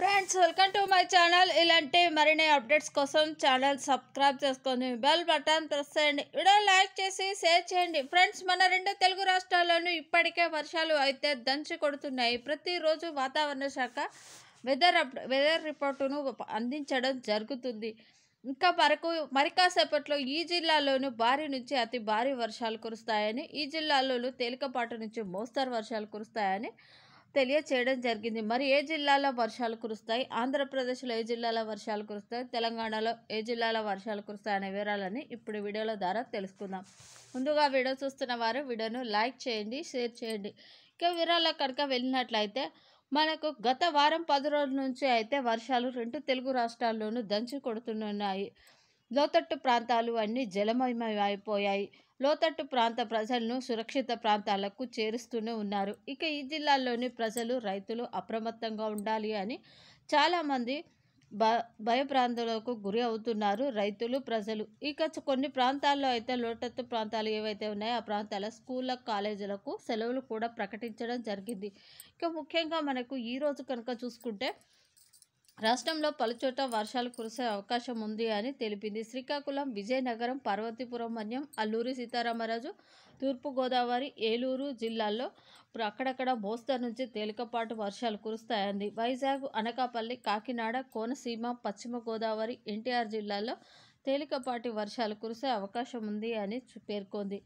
friends welcome to my channel ఇలాంటి మరిన్ని updates కోసం ఛానల్ సబ్స్క్రైబ్ చేసుకోండి బెల్ బటన్ ప్రెస్ చేయండి వీడియో లైక్ చేసి షేర్ చేయండి ఫ్రెండ్స్ మన రెండు తెలుగు రాష్ట్రాల్లోనూ ఇప్పటికే వర్షాలు అయితే దంచి కొడుతున్నాయి ప్రతిరోజు వాతావరణ శాఖ వెదర్ అప్ వెదర్ రిపోర్టును అందించడం జరుగుతుంది ఇంకా మరి మరికాసేపట్లో ఈ జిల్లాలోనూ భారీ నుంచి అతి భారీ వర్షాలు కురుస్తాయని ఈ జిల్లాలోనూ తేలికపాటు నుంచి మోస్తరు వర్షాలు కురుస్తాయని తెలియచేయడం జరిగింది మరి ఏ జిల్లాలో వర్షాలు కురుస్తాయి ఆంధ్రప్రదేశ్లో ఏ జిల్లాలో వర్షాలు కురుస్తాయి తెలంగాణలో ఏ జిల్లాలో వర్షాలు కురుస్తాయి అనే వివరాలని ఇప్పుడు వీడియోల ద్వారా తెలుసుకుందాం ముందుగా వీడియో చూస్తున్న వారు వీడియోను లైక్ చేయండి షేర్ చేయండి ఇక వివరాల కనుక వెళ్ళినట్లయితే మనకు గత వారం పది రోజుల నుంచి అయితే వర్షాలు రెండు తెలుగు రాష్ట్రాల్లోనూ దంచి కొడుతున్నాయి లోతట్టు ప్రాంతాలు అన్నీ జలమయమైపోయాయి లోతట్టు ప్రాంత ప్రజలను సురక్షిత ప్రాంతాలకు చేరుస్తూనే ఉన్నారు ఇక ఈ జిల్లాల్లోని ప్రజలు రైతులు అప్రమత్తంగా ఉండాలి అని చాలామంది భ భయప్రాంతాలకు గురి అవుతున్నారు రైతులు ప్రజలు ఇక కొన్ని ప్రాంతాల్లో అయితే లోటత్తు ప్రాంతాలు ఏవైతే ఉన్నాయో ఆ ప్రాంతాల స్కూళ్ళ కాలేజీలకు సెలవులు కూడా ప్రకటించడం జరిగింది ఇక ముఖ్యంగా మనకు ఈరోజు కనుక చూసుకుంటే రాష్ట్రంలో పలుచోట వర్షాలు కురిసే అవకాశం ఉంది అని తెలిపింది శ్రీకాకుళం విజయనగరం పార్వతీపురం మన్యం అల్లూరి సీతారామరాజు తూర్పుగోదావరి ఏలూరు జిల్లాల్లో అక్కడక్కడ మోస్తరు నుంచి తేలికపాటు వర్షాలు కురుస్తాయంది వైజాగ్ అనకాపల్లి కాకినాడ కోనసీమ పశ్చిమ గోదావరి ఎన్టీఆర్ జిల్లాల్లో తేలికపాటి వర్షాలు కురిసే అవకాశం ఉంది అని పేర్కొంది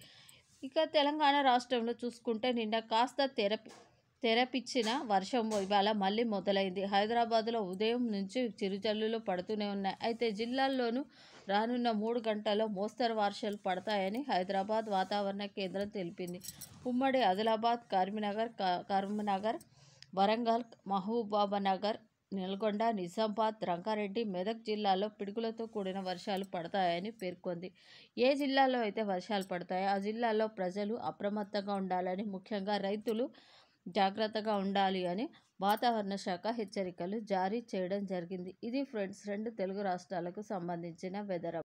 ఇక తెలంగాణ రాష్ట్రంలో చూసుకుంటే నిన్న కాస్త తెరపి తెరపిచ్చిన వర్షం ఇవాళ మళ్ళీ మొదలైంది హైదరాబాద్లో ఉదయం నుంచి చిరుజల్లులు పడుతూనే ఉన్నాయి అయితే జిల్లాల్లోనూ రానున్న మూడు గంటల్లో మోస్తరు వర్షాలు పడతాయని హైదరాబాద్ వాతావరణ కేంద్రం తెలిపింది ఉమ్మడి ఆదిలాబాద్ కరీంనగర్ కరీంనగర్ వరంగల్ మహబూబాబానగర్ నల్గొండ నిజామాబాద్ రంగారెడ్డి మెదక్ జిల్లాలో పిడుగులతో కూడిన వర్షాలు పడతాయని పేర్కొంది ఏ జిల్లాలో అయితే వర్షాలు పడతాయో ఆ జిల్లాలో ప్రజలు అప్రమత్తంగా ఉండాలని ముఖ్యంగా రైతులు జాగ్రత్తగా ఉండాలి అని వాతావరణ శాఖ హెచ్చరికలు జారీ చేయడం జరిగింది ఇది ఫ్రెండ్స్ రెండు తెలుగు రాష్ట్రాలకు సంబంధించిన వెదర్